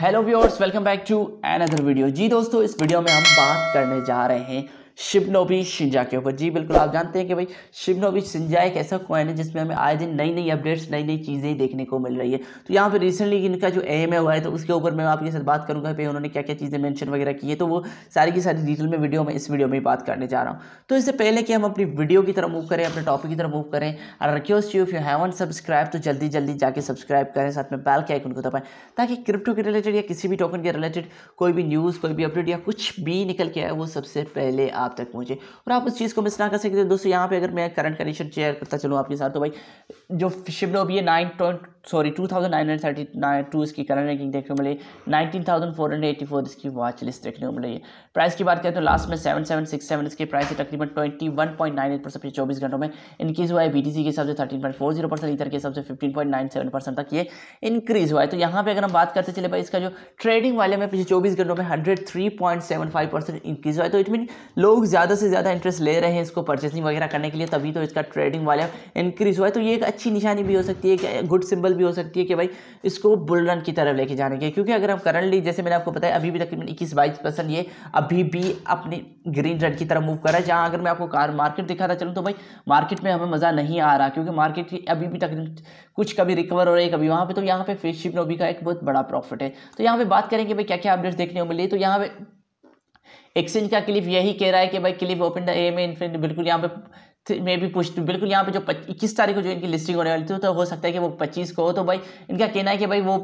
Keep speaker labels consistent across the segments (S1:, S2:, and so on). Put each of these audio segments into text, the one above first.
S1: hello viewers welcome back to another video जी दोस्तों इस वीडियो में हम बात करने जा रहे हैं शिवनोबी शिंजा के ऊपर जी बिल्कुल आप जानते हैं कि भाई शिवनोबी शिंजा एक ऐसा कॉइन है जिसमें हमें आए दिन नई नई अपडेट्स नई नई चीज़ें देखने को मिल रही है तो यहाँ पर रिसेंटली इनका जो एम हुआ है तो उसके ऊपर मैं आपके साथ बात करूँगा भाई उन्होंने क्या क्या चीज़ें मैंशन वगैरह की है तो वो सारी की सारी डिटेल में वीडियो में इस वीडियो में बात करने जा रहा हूँ तो इससे पहले कि हम अपनी वीडियो की तरफ मूव करें अपने टॉपिक की तरफ मूव करें और request you if you haven't subscribe तो जल्दी जल्दी जाके सब्सक्राइब करें साथ में बैल के आइकन को दबाएं ताकि क्रिप्टो के रिलेटेड या किसी भी टोकन के रिलेटेड कोई भी न्यूज़ कोई भी अपडेट या कुछ भी निकल के आए वो सबसे पहले आप आप तक पहुंचे और आप उस चीज़ को मिस ना कर सकते तो दोस्तों यहाँ पे अगर मैं करंट कंडीशन शेयर करता चलूँ आपके साथ तो भाई जो शिफ्ट हुई है nine point sorry two thousand nine hundred thirty nine two इसकी करंट रैंकिंग देखने को मिली nineteen thousand four hundred eighty four इसकी वॉच लिस्ट देखने को मिली है प्राइस की बात करें तो लास्ट में सेवन सेवन सिक्स सेवन इसकी प्राइस है तकरीबन twenty one point nine eight percent पिछले चौबीस घंटों में इंक्रीज हुआ है बी के हिसाब से thirteen point four zero percent इधर के हिसाब से fifteen point nine seven percent तक ये इंक्रीज हुआ है तो यहाँ पर अगर हम बात करते चले भाई इसका जो ट्रेडिंग वाले में पिछले चौबीस घंटों में hundred three point seven five percent increase हुआ है तो इट मीन लोग ज़्यादा से ज़्यादा इंटरेस्ट ले रहे हैं इसको परचेसिंग वगैरह करने के लिए तभी तो इसका ट्रेडिंग वाले इंक्रीज हुआ है तो ये एक अच्छी निशानी भी हो सकती है गुड सिंबल भी हो सकती है कि भाई इसको बुल रन की तरफ लेके जाने के क्योंकि अगर हम करंटली जैसे मैंने आपको बताया अभी भी तकरीबन इक्कीस बाईस परसेंट ये अभी भी अपनी ग्रीन रन की तरफ मूव कर रहा है जहाँ अगर मैं आपको कार मार्केट दिखाता चलूँ तो भाई मार्केट में हमें मज़ा नहीं आ रहा क्योंकि मार्केट अभी भी तकरीबन कुछ कभी रिकवर हो रही है कभी वहाँ पर तो यहाँ पर फेस शिप नोबी का एक बहुत बड़ा प्रॉफिट है तो यहाँ पर बात करेंगे भाई क्या क्या अपडेट्स देखने को मिली तो यहाँ पर एक्सचेंज का क्लिप यही कह रहा है कि भाई clip open the M A में इन्फिनिटी बिल्कुल यहाँ पे में भी पुष्ट बिल्कुल यहाँ पे जो इक्कीस तारीख को जो इनकी लिस्टिंग होने वाली थी तो हो सकता है कि वो पच्चीस को हो तो भाई इनका कहना है कि भाई वो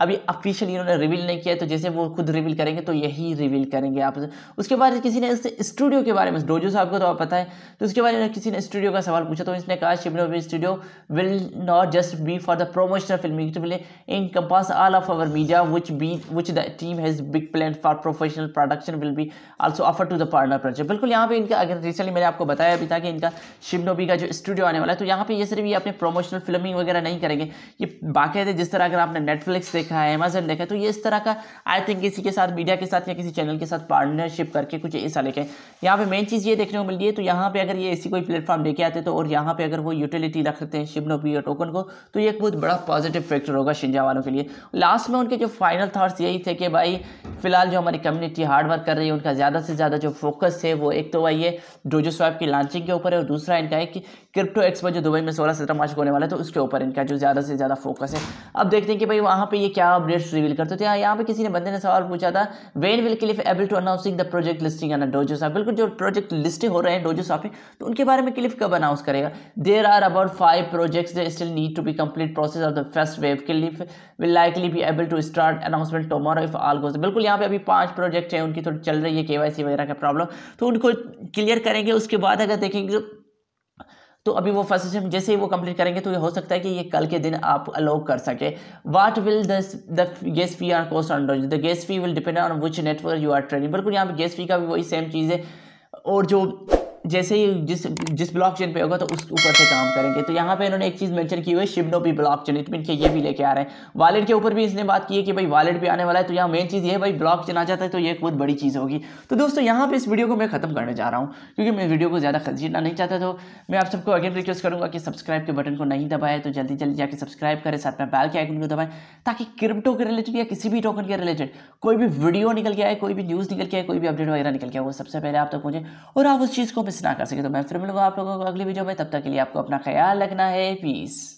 S1: अभी ऑफिशियली इन्होंने रिवील नहीं किया तो जैसे वो खुद रिवील करेंगे तो यही रिवील करेंगे आप उसके बाद किसी ने स्टूडियो के बारे में डोजो साहब को तो आप पता है तो उसके बारे में किसी ने स्टूडियो का सवाल पूछा तो इसने कहा Shimla studio will not just be for the promotional film encompass all of our media which be which the team has big plan for professional production will be also offer to the partner project बिल्कुल यहाँ पे इनका अगर recently मैंने आपको बताया अभी था कि इनका शिवनोबी का जो स्टूडियो आने वाला है तो यहाँ पे ये सिर्फ ये अपने प्रमोशनल फिल्मिंग वगैरह नहीं करेंगे ये बाकायदे जिस तरह अगर आपने नेटफ्लिक्स देखा है अमेजन देखा है तो ये इस तरह का आई थिंक किसी के साथ मीडिया के साथ या किसी चैनल के साथ पार्टनरशिप करके कुछ ऐसा लेके यहाँ पे मेन चीज़ ये देखने को मिलती है तो यहाँ पे अगर ये ऐसी कोई प्लेटफॉर्म लेके आते तो और यहाँ पे अगर वो यूटिलिटी रख लेते हैं शिवनोबी और टोकन को तो ये एक बहुत बड़ा पॉजिटिव फैक्टर होगा शिंजा वालों के लिए लास्ट में उनके जो फाइनल थाट्स यही थे कि भाई फिलहाल जो हमारी कम्युनिटी हार्डवर्क कर रही है उनका ज़्यादा से ज़्यादा जो फोकस है वो एक तो वही है डोजो स्वैप की लॉन्चिंग के ऊपर है और दूसरा इनका है कि क्रिप्टो एक्सपो जो दुबई में सोलह सत्रह मार्च को होने वाला है तो उसके ऊपर इनका जो ज़्यादा से ज़्यादा फोकस है अब देखते हैं कि भाई वहाँ पे ये क्या अपडेट्स रिवील करते थे तो यहाँ पे किसी ने बंदे ने सवाल पूछा था when will Cliff able to announcing the project listing an Dojo साहब बिल्कुल जो प्रोजेक्ट लिस्टिंग हो रहे हैं डोजो साहब तो उनके बारे में क्लिफ कब अनाउंस करेगा there are about five projects they still need to be complete process of the first wave Cliff will likely be able to start announcement tomorrow if all goes बिल्कुल यहाँ पे अभी पांच प्रोजेक्ट हैं उनकी थोड़ी चल रही है के वगैरह का प्रॉब्लम तो उनको क्लियर करेंगे उसके बाद अगर देखेंगे तो तो अभी वो फर्स्ट स्टेप जैसे ही वो कंप्लीट करेंगे तो ये हो सकता है कि ये कल के दिन आप अलाउ कर सके what will the gas fee are cost under the gas fee will depend on which network you are training बिल्कुल यहाँ पे गेस फी का भी वही सेम चीज़ है और जो जैसे ही जिस जिस ब्लॉक चेन पे होगा तो उस ऊपर से काम करेंगे तो यहाँ पे इन्होंने एक चीज़ मेंशन की हुई है शिबनो भी ब्लॉक चेन इट मीन के ये भी लेके आ रहे हैं वालेट के ऊपर भी इसने बात की है कि भाई वालेट भी आने वाला है तो यहाँ मेन चीज़ ये है भाई ब्लॉक चेन आ जाता है तो ये एक बहुत बड़ी चीज़ होगी तो दोस्तों यहाँ पर इस वीडियो को मैं खत्म करने जा रहा हूँ क्योंकि मैं वीडियो को ज़्यादा खींचना नहीं चाहता तो मैं आप सबको अगेन रिक्वेस्ट करूँगा कि सब्सक्राइब के बटन को नहीं दबाए तो जल्दी जल्दी जाकर सब्सक्राइब करें साथ में बैल के आइकन को दबाएं ताकि क्रिप्टो के रिलेटेड या किसी भी टोकन के रिलेटेड कोई भी वीडियो निकल के आए कोई भी न्यूज़ निकल के आए कोई भी अपडेट वगैरह निकल के आए वो सबसे पहले आप तक पहुँचे और आप उस चीज़ को ना कर सके तो मैं फिर मिलूंगा आप लोगों को अगली वीडियो में तब तक के लिए आपको अपना ख्याल रखना है पीस